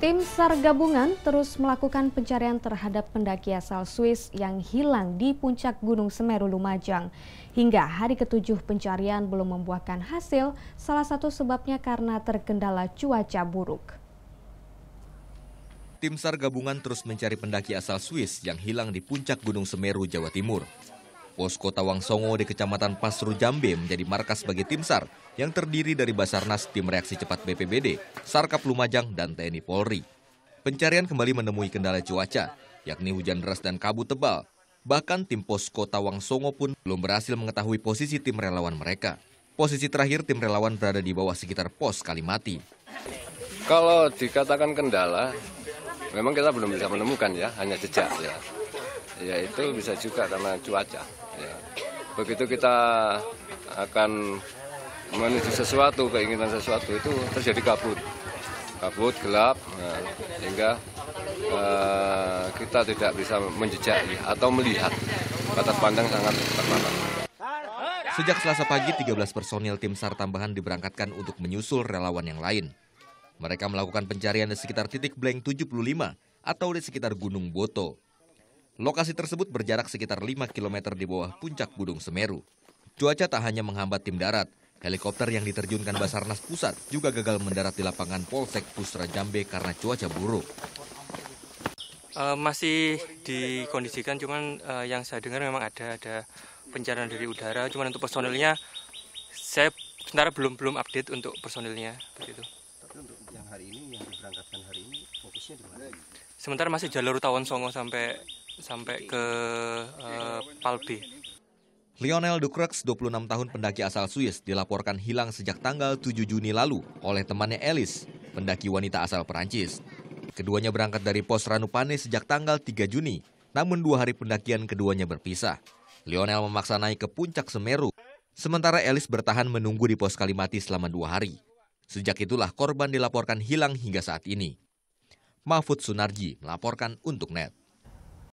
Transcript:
Tim SAR gabungan terus melakukan pencarian terhadap pendaki asal Swiss yang hilang di puncak Gunung Semeru Lumajang. Hingga hari ketujuh pencarian belum membuahkan hasil, salah satu sebabnya karena terkendala cuaca buruk. Tim SAR gabungan terus mencari pendaki asal Swiss yang hilang di puncak Gunung Semeru, Jawa Timur. Posko Tawang Songo di Kecamatan Pasru Jambe menjadi markas bagi tim SAR yang terdiri dari Basarnas, Tim Reaksi Cepat BPBD, Sarkap Lumajang, dan TNI Polri. Pencarian kembali menemui kendala cuaca, yakni hujan deras dan kabut tebal. Bahkan tim Posko Tawang Songo pun belum berhasil mengetahui posisi tim relawan mereka. Posisi terakhir tim relawan berada di bawah sekitar pos Kalimati. Kalau dikatakan kendala, memang kita belum bisa menemukan ya, hanya jejak ya. Ya itu bisa juga karena cuaca. Ya. Begitu kita akan menuju sesuatu, keinginan sesuatu itu terjadi kabut. Kabut, gelap, nah, sehingga uh, kita tidak bisa menjejaki atau melihat. Batas pandang sangat terbatas. Sejak selasa pagi, 13 personil tim SAR tambahan diberangkatkan untuk menyusul relawan yang lain. Mereka melakukan pencarian di sekitar titik blank 75 atau di sekitar Gunung Boto, Lokasi tersebut berjarak sekitar 5 km di bawah puncak Gunung Semeru. Cuaca tak hanya menghambat tim darat, helikopter yang diterjunkan Basarnas Pusat juga gagal mendarat di lapangan Polsek Pusra Jambe karena cuaca buruk. Uh, masih dikondisikan, cuman uh, yang saya dengar memang ada ada pencarian dari udara. Cuman untuk personilnya, saya sementara belum belum update untuk personilnya begitu. Tapi untuk yang hari ini yang diberangkatkan hari ini fokusnya di mana? Sementara masih jalur Tawon Songo sampai sampai ke uh, eh, Palbi. Lionel Ducrux, 26 tahun pendaki asal Swiss, dilaporkan hilang sejak tanggal 7 Juni lalu oleh temannya Alice, pendaki wanita asal Perancis. Keduanya berangkat dari pos Ranupane sejak tanggal 3 Juni, namun dua hari pendakian keduanya berpisah. Lionel memaksa naik ke puncak Semeru, sementara Alice bertahan menunggu di pos Kalimati selama dua hari. Sejak itulah korban dilaporkan hilang hingga saat ini. Mahfud Sunarji melaporkan untuk NET.